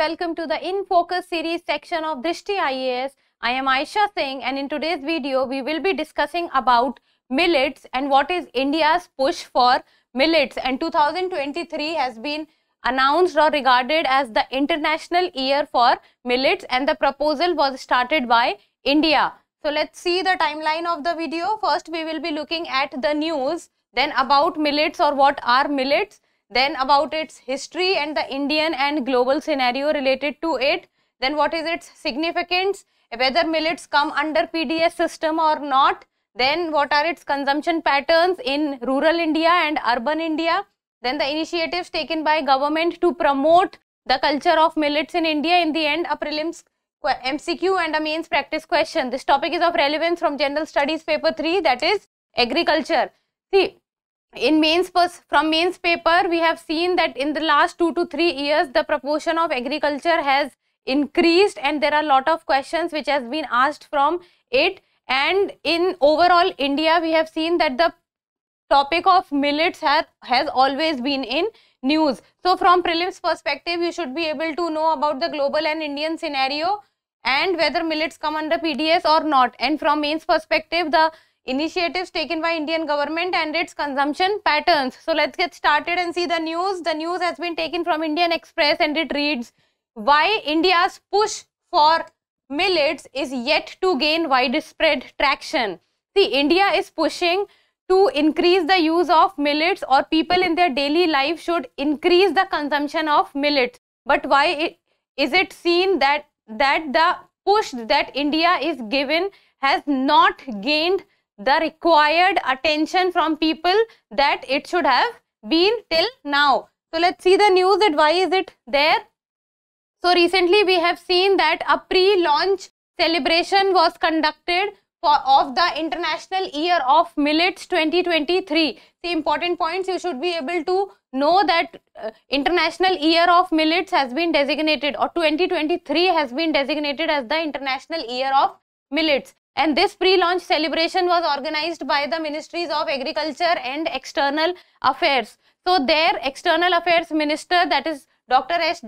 welcome to the In Focus series section of Drishti IAS. I am Aisha Singh and in today's video we will be discussing about millets and what is India's push for millets and 2023 has been announced or regarded as the international year for millets and the proposal was started by India. So let's see the timeline of the video. First we will be looking at the news then about millets or what are millets then about its history and the Indian and global scenario related to it, then what is its significance, whether millets come under PDS system or not, then what are its consumption patterns in rural India and urban India, then the initiatives taken by government to promote the culture of millets in India, in the end a prelims MCQ and a mains practice question. This topic is of relevance from General Studies paper 3 that is agriculture. See, in mains from mains paper we have seen that in the last 2 to 3 years the proportion of agriculture has increased and there are lot of questions which has been asked from it and in overall india we have seen that the topic of millets has has always been in news so from prelims perspective you should be able to know about the global and indian scenario and whether millets come under pds or not and from mains perspective the initiatives taken by Indian government and its consumption patterns. So let's get started and see the news. The news has been taken from Indian Express and it reads, Why India's push for millets is yet to gain widespread traction. See, India is pushing to increase the use of millets or people in their daily life should increase the consumption of millets. But why it, is it seen that, that the push that India is given has not gained the required attention from people that it should have been till now. So let's see the news that why is it there. So recently we have seen that a pre-launch celebration was conducted for of the International Year of Millets 2023. The important points you should be able to know that uh, International Year of Millets has been designated or 2023 has been designated as the International Year of Millets. And this pre-launch celebration was organized by the Ministries of Agriculture and External Affairs. So their External Affairs Minister, that is Dr. S.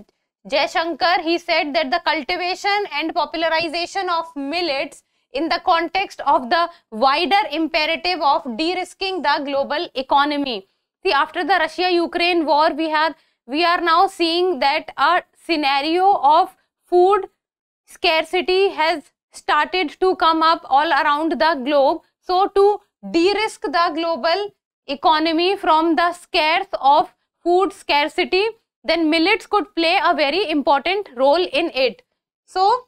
Shankar, he said that the cultivation and popularization of millets in the context of the wider imperative of de-risking the global economy. See, after the Russia-Ukraine war, we have we are now seeing that a scenario of food scarcity has started to come up all around the globe. So, to de-risk the global economy from the scares of food scarcity, then millets could play a very important role in it. So,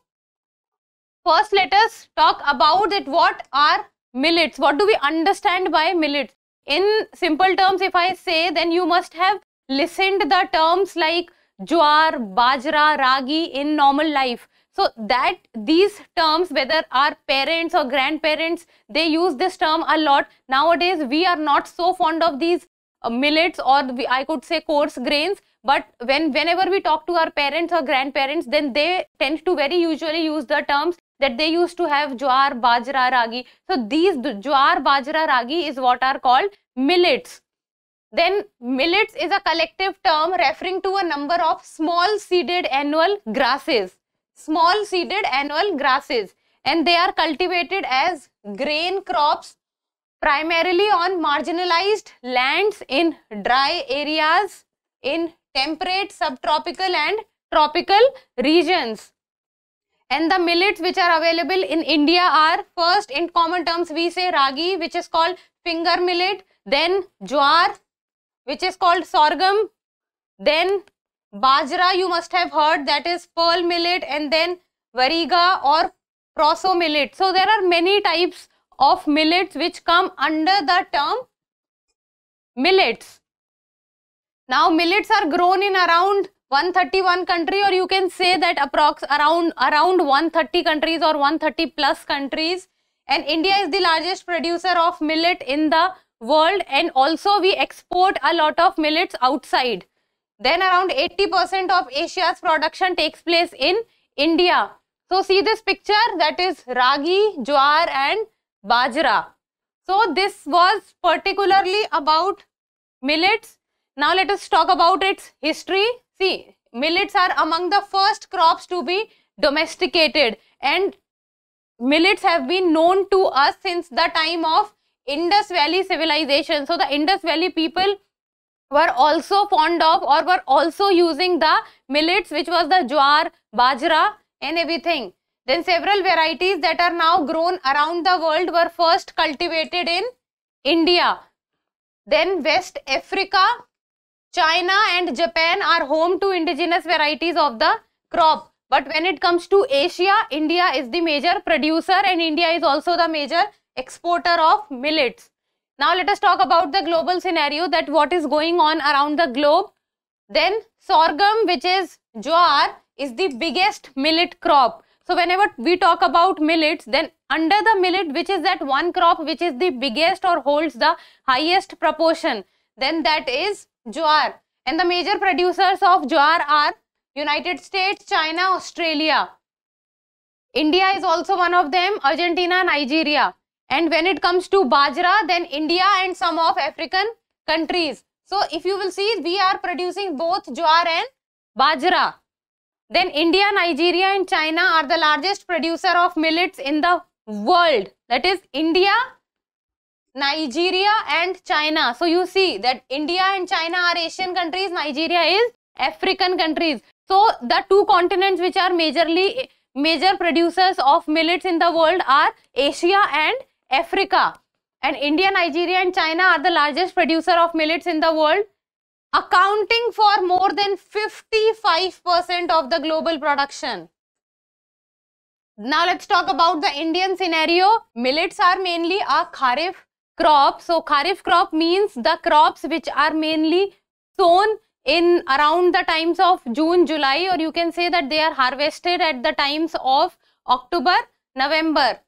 first let us talk about that what are millets, what do we understand by millets. In simple terms, if I say, then you must have listened the terms like jwar, bajra, ragi in normal life. So that these terms, whether our parents or grandparents, they use this term a lot. Nowadays, we are not so fond of these uh, millets or we, I could say coarse grains. But when whenever we talk to our parents or grandparents, then they tend to very usually use the terms that they used to have jowar, bajra, ragi. So these jowar, bajra, ragi is what are called millets. Then millets is a collective term referring to a number of small seeded annual grasses small seeded annual grasses and they are cultivated as grain crops primarily on marginalized lands in dry areas in temperate subtropical and tropical regions and the millets which are available in India are first in common terms we say ragi which is called finger millet then jowar which is called sorghum then Bajra, you must have heard that is pearl millet and then variga or proso millet. So, there are many types of millets which come under the term millets. Now, millets are grown in around 131 country or you can say that approx around around 130 countries or 130 plus countries and India is the largest producer of millet in the world and also we export a lot of millets outside. Then around 80% of Asia's production takes place in India. So see this picture that is ragi, jwar and bajra. So this was particularly about millets. Now let us talk about its history. See, millets are among the first crops to be domesticated and millets have been known to us since the time of Indus Valley civilization. So the Indus Valley people were also fond of or were also using the millets which was the jowar, bajra and everything. Then several varieties that are now grown around the world were first cultivated in India. Then West Africa, China and Japan are home to indigenous varieties of the crop. But when it comes to Asia, India is the major producer and India is also the major exporter of millets. Now let us talk about the global scenario that what is going on around the globe. Then sorghum which is jowar is the biggest millet crop. So whenever we talk about millets then under the millet which is that one crop which is the biggest or holds the highest proportion then that is jowar. And the major producers of jowar are United States, China, Australia. India is also one of them, Argentina, Nigeria. And when it comes to Bajra, then India and some of African countries. So if you will see, we are producing both Jowar and Bajra. Then India, Nigeria and China are the largest producer of millets in the world. That is India, Nigeria and China. So you see that India and China are Asian countries, Nigeria is African countries. So the two continents which are majorly major producers of millets in the world are Asia and Africa and India, Nigeria and China are the largest producer of millets in the world, accounting for more than 55% of the global production. Now let's talk about the Indian scenario. Millets are mainly a kharif crop. So kharif crop means the crops which are mainly sown in around the times of June, July or you can say that they are harvested at the times of October, November.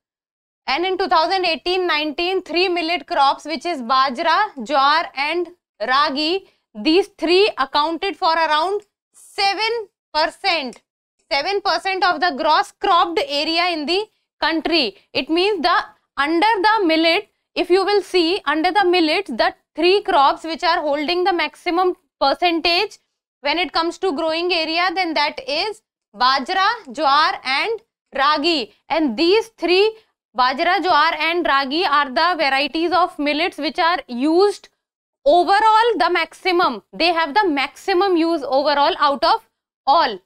And in 2018-19, three millet crops which is bajra, jowar and ragi, these three accounted for around 7%, 7% of the gross cropped area in the country. It means the under the millet, if you will see under the millet, the three crops which are holding the maximum percentage when it comes to growing area, then that is bajra, jowar and ragi. And these three Bajra, Jowar and Ragi are the varieties of millets which are used overall the maximum. They have the maximum use overall out of all.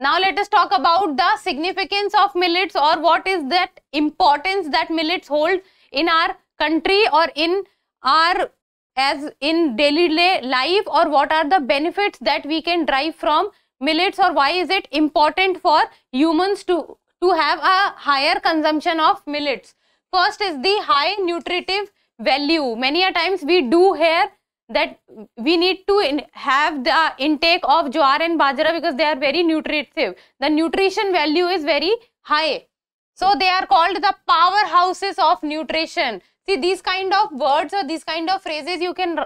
Now let us talk about the significance of millets or what is that importance that millets hold in our country or in our as in daily life or what are the benefits that we can derive from millets or why is it important for humans to to have a higher consumption of millets. First is the high nutritive value. Many a times we do hear that we need to have the intake of jowar and bajra because they are very nutritive. The nutrition value is very high. So they are called the powerhouses of nutrition. See these kind of words or these kind of phrases you can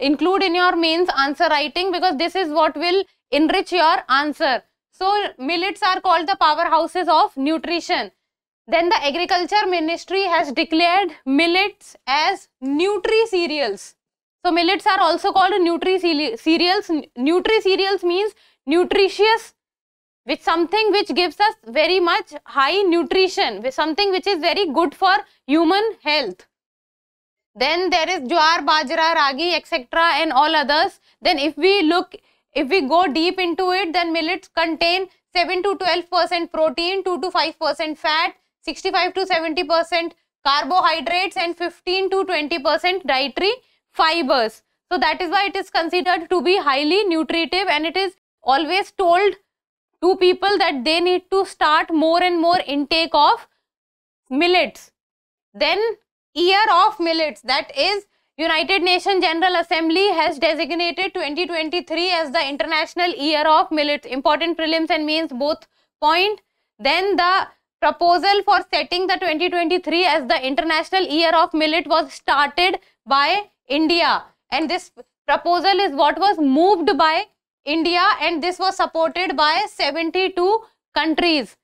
include in your mains answer writing because this is what will enrich your answer. So, millets are called the powerhouses of nutrition. Then the agriculture ministry has declared millets as nutri-cereals. So, millets are also called nutri-cereals. Nutri-cereals means nutritious, with something which gives us very much high nutrition, something which is very good for human health. Then there is jowar, bajra, ragi, etc. and all others. Then if we look if we go deep into it, then millets contain 7 to 12% protein, 2 to 5% fat, 65 to 70% carbohydrates and 15 to 20% dietary fibers. So that is why it is considered to be highly nutritive and it is always told to people that they need to start more and more intake of millets. Then year of millets that is United Nations General Assembly has designated 2023 as the International Year of Millets. Important prelims and means both point. Then the proposal for setting the 2023 as the International Year of Millet was started by India. And this proposal is what was moved by India and this was supported by 72 countries.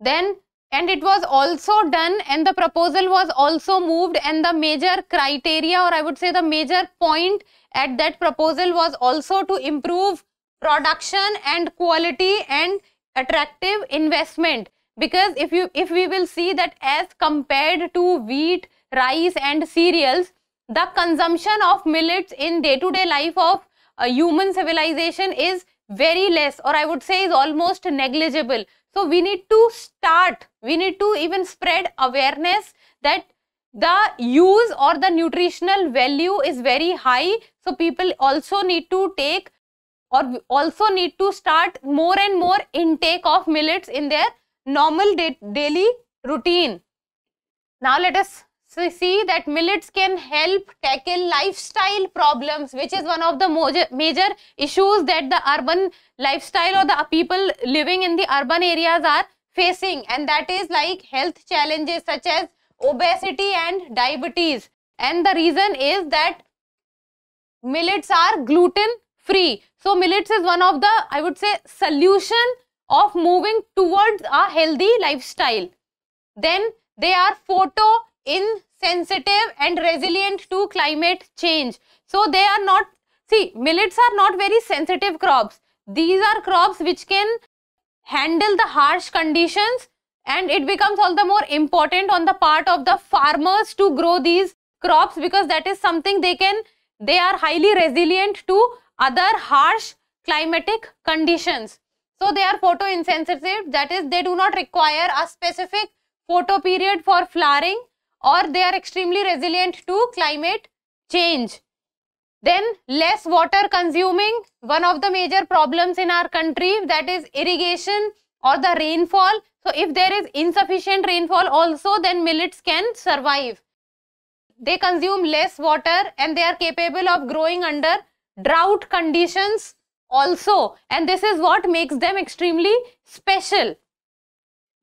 Then and it was also done and the proposal was also moved and the major criteria or I would say the major point at that proposal was also to improve production and quality and attractive investment because if you if we will see that as compared to wheat rice and cereals the consumption of millets in day to day life of human civilization is very less or i would say is almost negligible so we need to start, we need to even spread awareness that the use or the nutritional value is very high. So people also need to take or also need to start more and more intake of millets in their normal da daily routine. Now let us so see that millets can help tackle lifestyle problems, which is one of the major issues that the urban lifestyle or the people living in the urban areas are facing. And that is like health challenges such as obesity and diabetes. And the reason is that millets are gluten free. So millets is one of the, I would say, solution of moving towards a healthy lifestyle. Then they are photo insensitive and resilient to climate change. So they are not, see millets are not very sensitive crops. These are crops which can handle the harsh conditions and it becomes all the more important on the part of the farmers to grow these crops because that is something they can, they are highly resilient to other harsh climatic conditions. So they are photo insensitive that is they do not require a specific photo period for flowering or they are extremely resilient to climate change. Then less water consuming, one of the major problems in our country that is irrigation or the rainfall. So if there is insufficient rainfall also then millets can survive. They consume less water and they are capable of growing under drought conditions also and this is what makes them extremely special.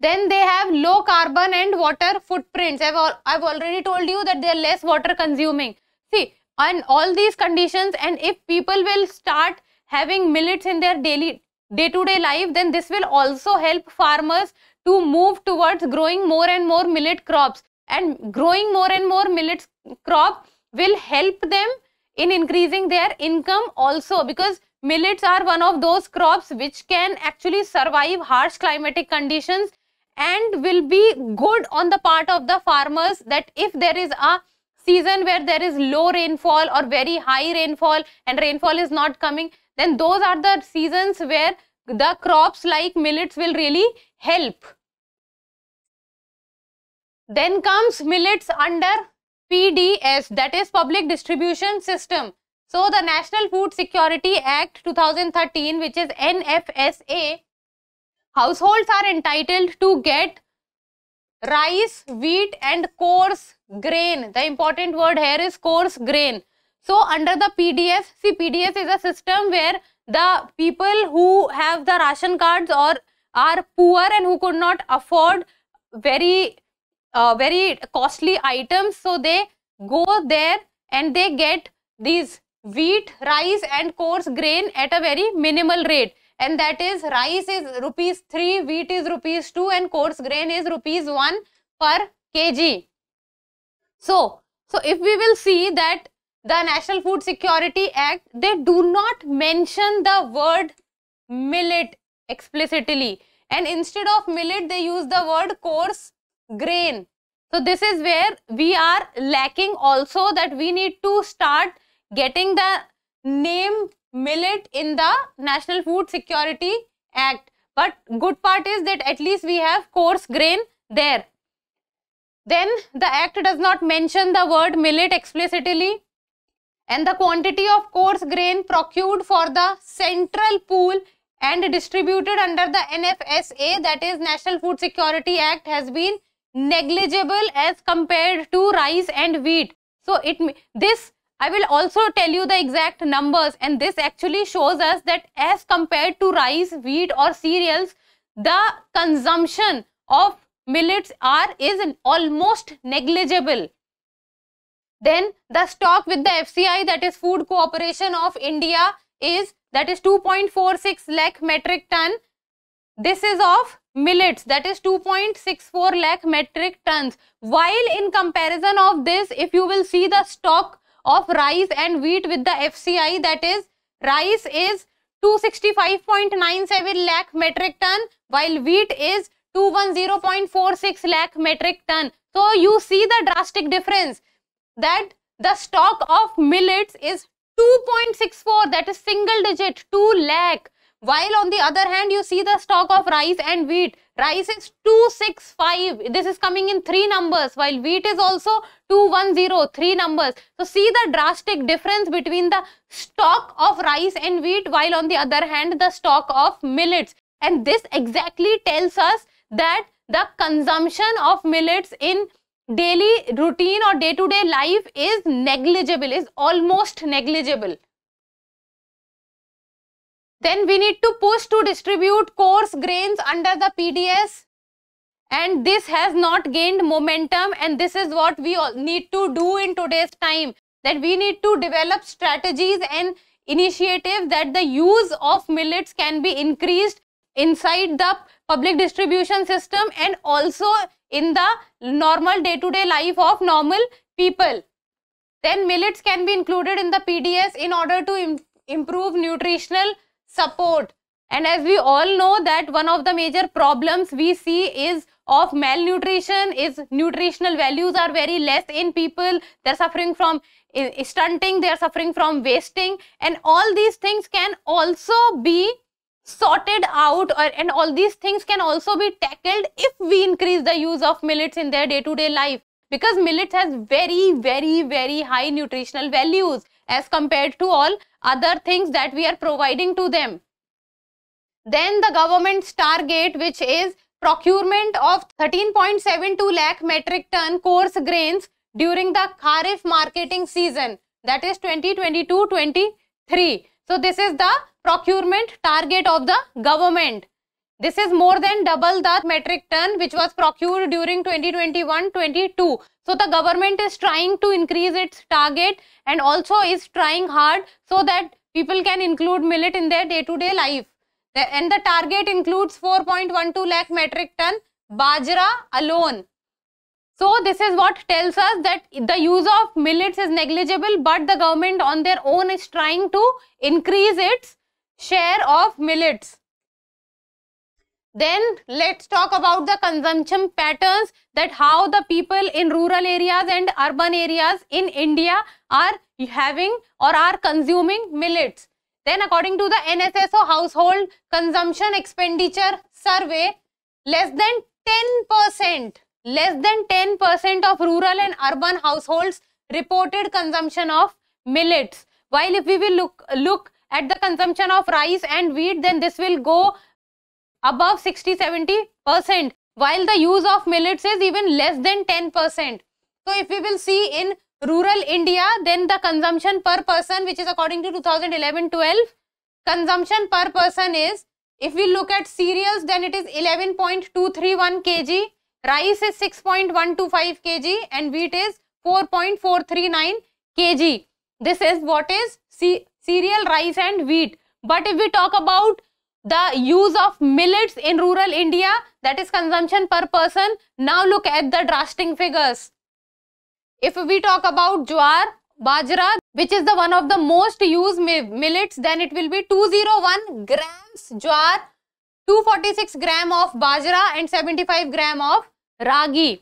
Then they have low carbon and water footprints. I've, I've already told you that they are less water consuming. See, on all these conditions and if people will start having millets in their daily day-to-day -day life, then this will also help farmers to move towards growing more and more millet crops. And growing more and more millet crop will help them in increasing their income also because millets are one of those crops which can actually survive harsh climatic conditions and will be good on the part of the farmers that if there is a season where there is low rainfall or very high rainfall and rainfall is not coming, then those are the seasons where the crops like millets will really help. Then comes millets under PDS that is public distribution system. So the National Food Security Act 2013 which is NFSA households are entitled to get rice, wheat and coarse grain. The important word here is coarse grain. So under the PDS, see PDS is a system where the people who have the ration cards or are poor and who could not afford very uh, very costly items so they go there and they get these wheat rice and coarse grain at a very minimal rate and that is rice is rupees 3, wheat is rupees 2 and coarse grain is rupees 1 per kg. So, so if we will see that the National Food Security Act, they do not mention the word millet explicitly and instead of millet they use the word coarse grain. So this is where we are lacking also that we need to start getting the name millet in the National Food Security Act. But good part is that at least we have coarse grain there. Then the act does not mention the word millet explicitly and the quantity of coarse grain procured for the central pool and distributed under the NFSA that is National Food Security Act has been negligible as compared to rice and wheat. So it this I will also tell you the exact numbers and this actually shows us that as compared to rice, wheat or cereals, the consumption of millets are is almost negligible. Then the stock with the FCI that is Food Cooperation of India is that is 2.46 lakh metric ton. This is of millets that is 2.64 lakh metric tons. While in comparison of this if you will see the stock of rice and wheat with the FCI that is rice is 265.97 lakh metric ton while wheat is 210.46 lakh metric ton. So you see the drastic difference that the stock of millets is 2.64 that is single digit 2 lakh while on the other hand you see the stock of rice and wheat Rice is 265. This is coming in three numbers while wheat is also 210, three numbers. So see the drastic difference between the stock of rice and wheat while on the other hand the stock of millets. And this exactly tells us that the consumption of millets in daily routine or day to -day life is negligible, is almost negligible. Then we need to push to distribute coarse grains under the PDS and this has not gained momentum and this is what we need to do in today's time that we need to develop strategies and initiatives that the use of millets can be increased inside the public distribution system and also in the normal day-to-day -day life of normal people. Then millets can be included in the PDS in order to Im improve nutritional support. And as we all know that one of the major problems we see is of malnutrition is nutritional values are very less in people. They're suffering from eh, stunting, they're suffering from wasting and all these things can also be sorted out or, and all these things can also be tackled if we increase the use of millets in their day-to-day -day life because millets has very very very high nutritional values as compared to all other things that we are providing to them. Then the government's target which is procurement of 13.72 lakh metric ton coarse grains during the Kharif marketing season that is 2022-23. So this is the procurement target of the government. This is more than double the metric ton which was procured during 2021-22. So the government is trying to increase its target and also is trying hard so that people can include millet in their day-to-day -day life. The, and the target includes 4.12 lakh metric ton bajra alone. So this is what tells us that the use of millets is negligible but the government on their own is trying to increase its share of millets. Then let's talk about the consumption patterns that how the people in rural areas and urban areas in India are having or are consuming millets. Then according to the NSSO household consumption expenditure survey, less than 10%, less than 10% of rural and urban households reported consumption of millets. While if we will look, look at the consumption of rice and wheat, then this will go above 60-70% while the use of millets is even less than 10%. So if we will see in rural India, then the consumption per person which is according to 2011-12, consumption per person is, if we look at cereals then it is 11.231 kg, rice is 6.125 kg and wheat is 4.439 kg. This is what is cereal, rice and wheat. But if we talk about the use of millets in rural India, that is consumption per person. Now look at the drastic figures. If we talk about Jwar, bajra, which is the one of the most used millets, then it will be 201 grams Jwar, 246 gram of bajra and 75 gram of ragi.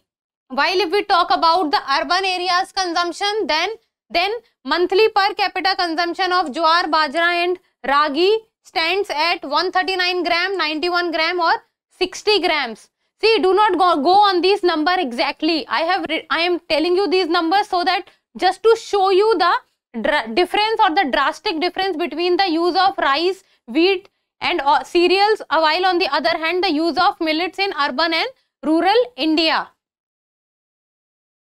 While if we talk about the urban areas consumption, then then monthly per capita consumption of Jwar, bajra and ragi stands at 139 gram, 91 gram or 60 grams. See, do not go, go on these number exactly. I have I am telling you these numbers so that just to show you the difference or the drastic difference between the use of rice, wheat and uh, cereals while on the other hand the use of millets in urban and rural India.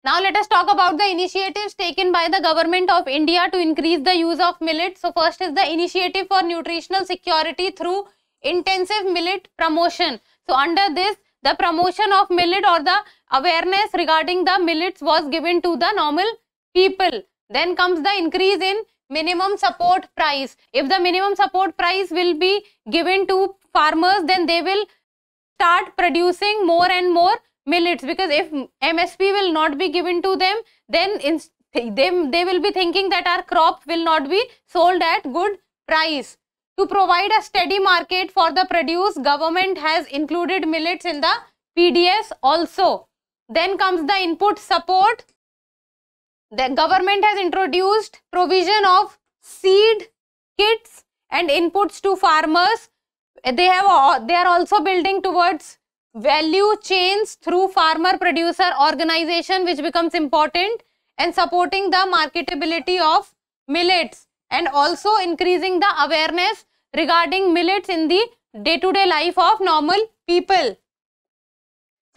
Now let us talk about the initiatives taken by the government of India to increase the use of millet. So first is the initiative for nutritional security through intensive millet promotion. So under this the promotion of millet or the awareness regarding the millets was given to the normal people. Then comes the increase in minimum support price. If the minimum support price will be given to farmers then they will start producing more and more millets because if MSP will not be given to them, then they, they will be thinking that our crop will not be sold at good price. To provide a steady market for the produce, government has included millets in the PDS also. Then comes the input support. The government has introduced provision of seed kits and inputs to farmers. They have they are also building towards value chains through farmer producer organization which becomes important and supporting the marketability of millets and also increasing the awareness regarding millets in the day-to-day -day life of normal people.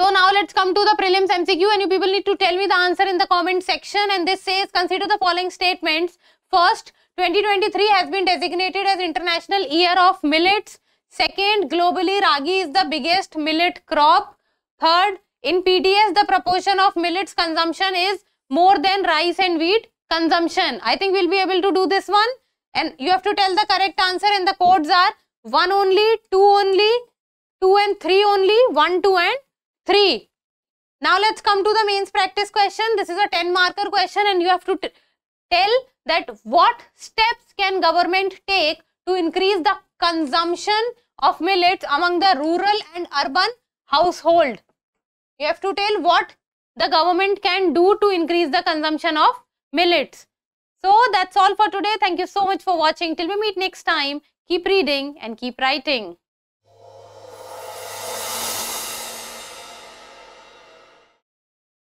So now let's come to the prelims MCQ and you people need to tell me the answer in the comment section and this says consider the following statements. First, 2023 has been designated as International Year of Millets Second, globally ragi is the biggest millet crop. Third, in PDS the proportion of millets consumption is more than rice and wheat consumption. I think we'll be able to do this one and you have to tell the correct answer and the codes are 1 only, 2 only, 2 and 3 only, 1, 2 and 3. Now let's come to the mains practice question. This is a 10 marker question and you have to tell that what steps can government take to increase the consumption of millets among the rural and urban household. You have to tell what the government can do to increase the consumption of millets. So that's all for today. Thank you so much for watching. Till we meet next time, keep reading and keep writing.